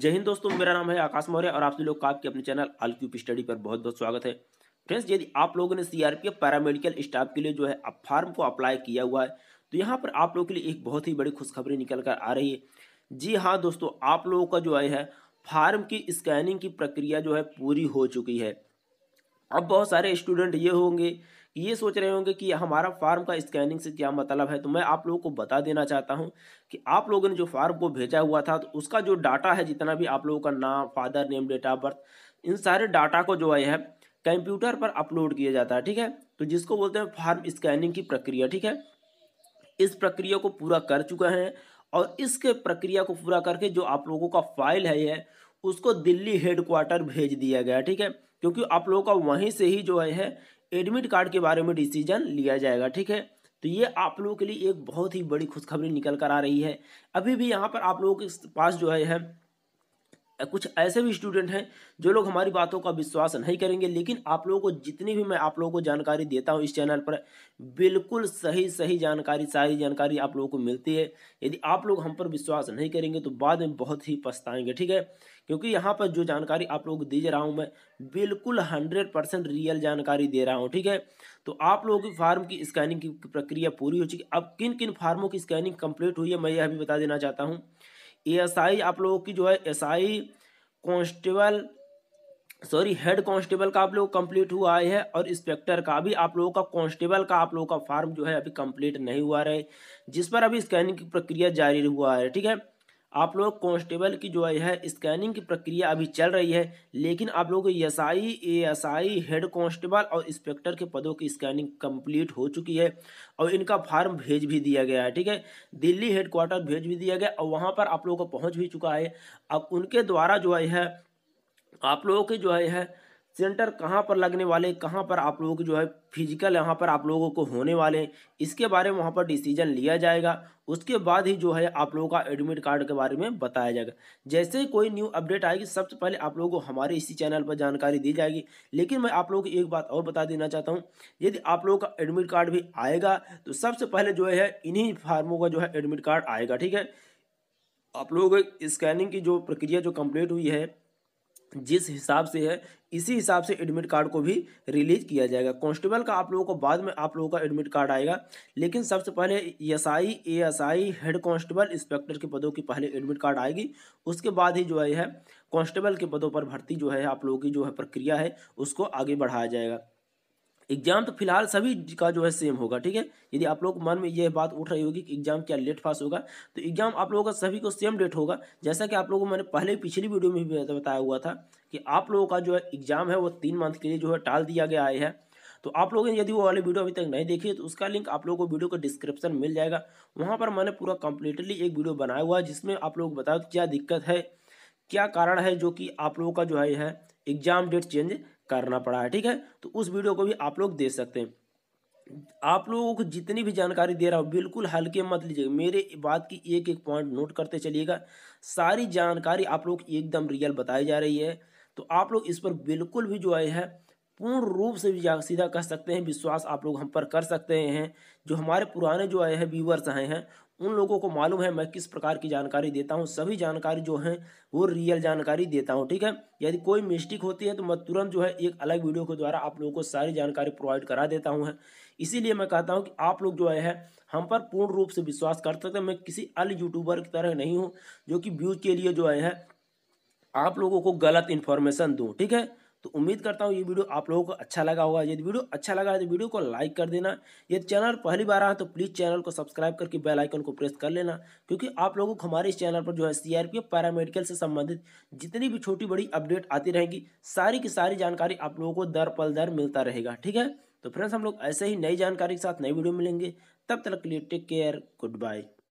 जय हिंद दोस्तों मेरा नाम है आकाश मौर्य और आप सभी लोग का आपके अपने चैनल अलक्यूप स्टडी पर बहुत बहुत स्वागत है फ्रेंड्स यदि आप लोगों ने सीआरपीएफ पैरामेडिकल स्टाफ के लिए जो है फार्म को अप्लाई किया हुआ है तो यहाँ पर आप लोगों के लिए एक बहुत ही बड़ी खुशखबरी निकल कर आ रही है जी हाँ दोस्तों आप लोगों का जो है फार्म की स्कैनिंग की प्रक्रिया जो है पूरी हो चुकी है अब बहुत सारे स्टूडेंट ये होंगे ये सोच रहे होंगे कि हमारा फार्म का स्कैनिंग से क्या मतलब है तो मैं आप लोगों को बता देना चाहता हूँ कि आप लोगों ने जो फार्म को भेजा हुआ था तो उसका जो डाटा है जितना भी आप लोगों का नाम father name date of birth इन सारे डाटा को जो है कंप्यूटर पर अपलोड किया जाता है ठीक है तो जिसको बोलते हैं फार्म स्कैनिंग की प्रक्रिया ठीक है इस प्रक्रिया को पूरा कर चुका है और इसके प्रक्रिया को पूरा करके जो आप लोगों का फाइल है ये उसको दिल्ली हेडक्वार्टर भेज दिया गया ठीक है क्योंकि आप लोगों का वहीं से ही जो है एडमिट कार्ड के बारे में डिसीजन लिया जाएगा ठीक है तो ये आप लोगों के लिए एक बहुत ही बड़ी खुशखबरी निकल कर आ रही है अभी भी यहाँ पर आप लोगों के पास जो है कुछ ऐसे भी स्टूडेंट हैं जो लोग हमारी बातों का विश्वास नहीं करेंगे लेकिन आप लोगों को जितनी भी मैं आप लोगों को जानकारी देता हूं इस चैनल पर बिल्कुल सही सही जानकारी सारी जानकारी आप लोगों को मिलती है यदि आप लोग हम पर विश्वास नहीं करेंगे तो बाद में बहुत ही पछताएंगे ठीक है क्योंकि यहाँ पर जो जानकारी आप लोग दी दे रहा हूँ मैं बिल्कुल हंड्रेड परसेंट रियल जानकारी दे रहा हूँ ठीक है तो आप लोगों की फार्म की स्कैनिंग की प्रक्रिया पूरी हो चुकी अब किन किन फार्मों की स्कैनिंग कम्प्लीट हुई है मैं यह भी बता देना चाहता हूँ आई आप लोगों की जो है SI constable sorry head constable का आप लोग कंप्लीट हुआ है और इंस्पेक्टर का भी आप लोगों का कांस्टेबल का आप लोगों का फॉर्म जो है अभी कंप्लीट नहीं हुआ है जिस पर अभी स्कैनिंग की प्रक्रिया जारी हुआ है ठीक है आप लोग कांस्टेबल की जो है स्कैनिंग की प्रक्रिया अभी चल रही है लेकिन आप लोग S I A S I head constable और इंस्पेक्टर के पदों की स्कैनिंग कंप्लीट हो चुकी है और इनका फार्म भेज भी दिया गया है ठीक है दिल्ली हेडक्वार्टर भेज भी दिया गया और वहाँ पर आप लोगों को पहुँच भी चुका है अब उनके द्वारा जो है आप लोगों के जो है सेंटर कहाँ पर लगने वाले कहाँ पर आप लोगों को जो है फिजिकल यहाँ पर आप लोगों को होने वाले इसके बारे में वहाँ पर डिसीजन लिया जाएगा उसके बाद ही जो है आप लोगों का एडमिट कार्ड के बारे में बताया जाएगा जैसे कोई न्यू अपडेट आएगी सबसे पहले आप लोगों को हमारे इसी चैनल पर जानकारी दी जाएगी लेकिन मैं आप लोगों को एक बात और बता देना चाहता हूँ यदि आप लोगों का एडमिट कार्ड भी आएगा तो सबसे पहले जो है इन्हीं फार्मों का जो है एडमिट कार्ड आएगा ठीक है आप लोगों स्कैनिंग की जो प्रक्रिया जो कंप्लीट हुई है जिस हिसाब से है इसी हिसाब से एडमिट कार्ड को भी रिलीज किया जाएगा कांस्टेबल का आप लोगों को बाद में आप लोगों का एडमिट कार्ड आएगा लेकिन सबसे पहले SI ASI head constable inspector के पदों की पहले एडमिट कार्ड आएगी उसके बाद ही जो है कांस्टेबल के पदों पर भर्ती जो है आप लोगों की जो है प्रक्रिया है उसको आगे बढ़ाया जाएगा एग्जाम तो फिलहाल सभी का जो है सेम होगा ठीक है यदि आप लोग मन में यह बात उठ रही होगी कि एग्जाम क्या लेट पास होगा तो एग्जाम आप लोगों का सभी को सेम डेट होगा जैसा कि आप लोगों को मैंने पहले पिछली वीडियो में भी बताया हुआ था कि आप लोगों का जो है एग्जाम है वो तीन मंथ के लिए जो है टाल दिया गया है तो आप लोगों ने यदि वो वाली वीडियो अभी तक नहीं देखी तो उसका लिंक आप लोगों को वीडियो के डिस्क्रिप्शन मिल जाएगा वहाँ पर मैंने पूरा कंप्लीटली एक वीडियो बनाया हुआ है जिसमें आप लोग बताओ क्या दिक्कत है क्या कारण है जो कि आप लोगों का जो है एग्जाम डेट चेंज करना पड़ा है ठीक है तो उस वीडियो को भी आप लोग देख सकते हैं आप लोगों को जितनी भी जानकारी दे रहा हूँ बिल्कुल हल्के मत लीजिएगा मेरे बात की एक एक पॉइंट नोट करते चलिएगा सारी जानकारी आप लोग एकदम रियल बताई जा रही है तो आप लोग इस पर बिल्कुल भी जो है पूर्ण रूप से भी सीधा कह सकते हैं विश्वास आप लोग हम पर कर सकते हैं जो हमारे पुराने जो आए हैं व्यूवर्स आए हैं उन लोगों को मालूम है मैं किस प्रकार की जानकारी देता हूँ सभी जानकारी जो है वो रियल जानकारी देता हूँ ठीक है यदि कोई मिस्टेक होती है तो मैं तुरंत जो है एक अलग वीडियो के द्वारा आप लोगों को सारी जानकारी प्रोवाइड करा देता हूँ इसीलिए मैं कहता हूँ कि आप लोग जो है हम पर पूर्ण रूप से विश्वास कर सकते तो मैं किसी अल यूट्यूबर की तरह नहीं हूँ जो कि व्यूज के लिए जो है आप लोगों को गलत इन्फॉर्मेशन दूँ ठीक है तो उम्मीद करता हूँ ये वीडियो आप लोगों को अच्छा लगा होगा यदि वीडियो अच्छा लगा है तो वीडियो को लाइक कर देना यदि चैनल पहली बार आए तो प्लीज़ चैनल को सब्सक्राइब करके बेल आइकन को प्रेस कर लेना क्योंकि आप लोगों को हमारे इस चैनल पर जो है सीआरपीएफ पैरामेडिकल से संबंधित जितनी भी छोटी बड़ी अपडेट आती रहेगी सारी की सारी जानकारी आप लोगों को दर पल दर मिलता रहेगा ठीक है तो फ्रेंड्स हम लोग ऐसे ही नई जानकारी के साथ नई वीडियो मिलेंगे तब तक के लिए टेक केयर गुड बाय